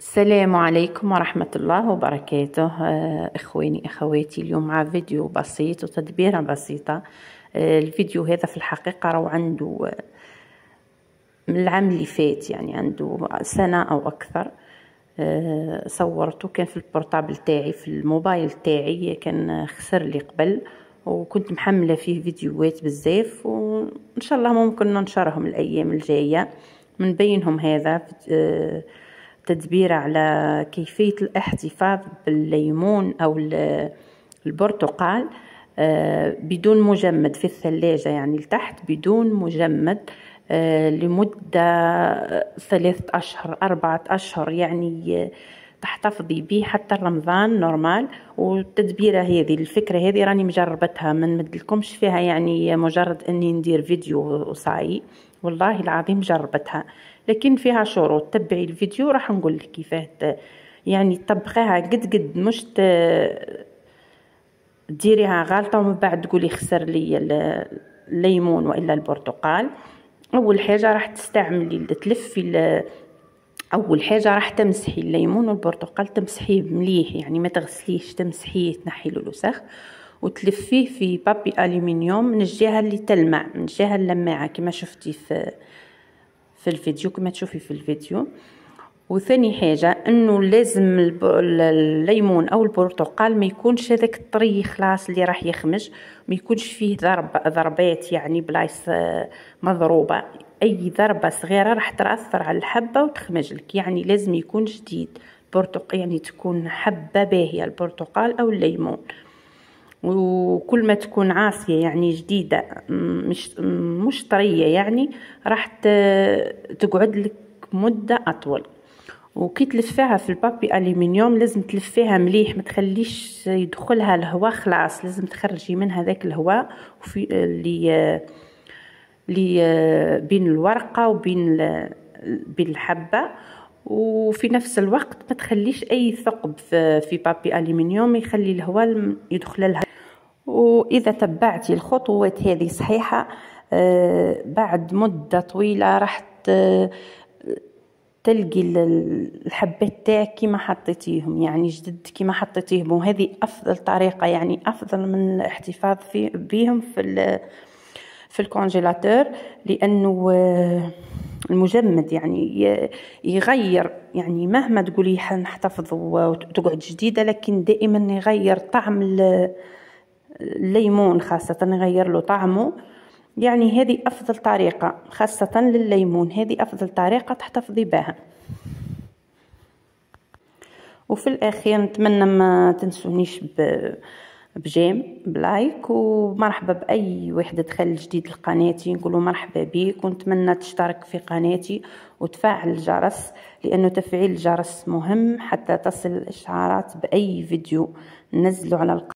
السلام عليكم ورحمة الله وبركاته آه، إخواني أخواتي اليوم مع فيديو بسيط وتدبيرة بسيطة آه، الفيديو هذا في الحقيقة رو عنده آه، من العام اللي فات يعني عنده سنة أو أكثر صورته كان في البورتابل تاعي في الموبايل تاعي كان خسر لي قبل وكنت محملة فيه فيديوهات بزاف وإن شاء الله ممكن ننشرهم الأيام الجاية من بينهم هذا تدبير على كيفية الاحتفاظ بالليمون أو البرتقال آه، بدون مجمد في الثلاجة يعني لتحت بدون مجمد آه، لمدة ثلاثة أشهر أربعة أشهر يعني آه، تحتفظي به حتى رمضان نورمال والتدبيرة هذه الفكرة هذه راني مجربتها ما نمدلكمش فيها يعني مجرد اني ندير فيديو وصاي والله العظيم جربتها لكن فيها شروط تبعي الفيديو راح نقول لك كيفاه يعني طبخيها قد قد مش ديريها غلطه ومن بعد تقولي خسر لي الليمون والا البرتقال اول حاجه راح تستعملي تلفي اول حاجه راح تمسحي الليمون والبرتقال تمسحيه مليح يعني ما تغسليهش تمسحيه تنحي له الوسخ وتلفيه في بابي الومنيوم من الجهه اللي تلمع من الجهه اللماعه كما شفتي في في الفيديو كما تشوفي في الفيديو وثاني حاجه انه لازم الليمون او البرتقال ما يكونش هذاك الطري خلاص اللي راح يخمج ما يكونش فيه ضرب ضربات يعني بلايص آه، مضروبه اي ضربه صغيره راح تاثر على الحبه وتخمج لك يعني لازم يكون جديد برتقال يعني تكون حبه باهيه البرتقال او الليمون وكل ما تكون عاصيه يعني جديده مش مش طريه يعني راح تقعد لك مده اطول وكي تلفيها في البابي الومنيوم لازم تلفيها مليح ما تخليش يدخلها الهواء خلاص لازم تخرجي منها ذاك الهواء وفي اللي اللي بين الورقه وبين بين الحبه وفي نفس الوقت ما تخليش اي ثقب في بابي الومنيوم يخلي الهواء يدخل لها واذا تبعتي الخطوات هذه صحيحه آه، بعد مده طويله راح تلقي الحبات تاعك كيما حطيتيهم يعني جدد كيما حطيتيهم وهذه افضل طريقه يعني افضل من الاحتفاظ بهم بيهم في في الكونجيلاتور لانه آه، المجمد يعني يغير يعني مهما تقولي نحتفظ وتقعد جديدة لكن دائما يغير طعم الليمون خاصة يغير له طعمه يعني هذه أفضل طريقة خاصة للليمون هذه أفضل طريقة تحتفظي بها وفي الأخير نتمنى ما تنسونيش ب... بجيم بلايك ومرحبا باي واحد دخل جديد لقناتي نقولوا مرحبا بك ونتمنى تشترك في قناتي وتفعل الجرس لانه تفعيل الجرس مهم حتى تصل الاشعارات باي فيديو نزله على القناة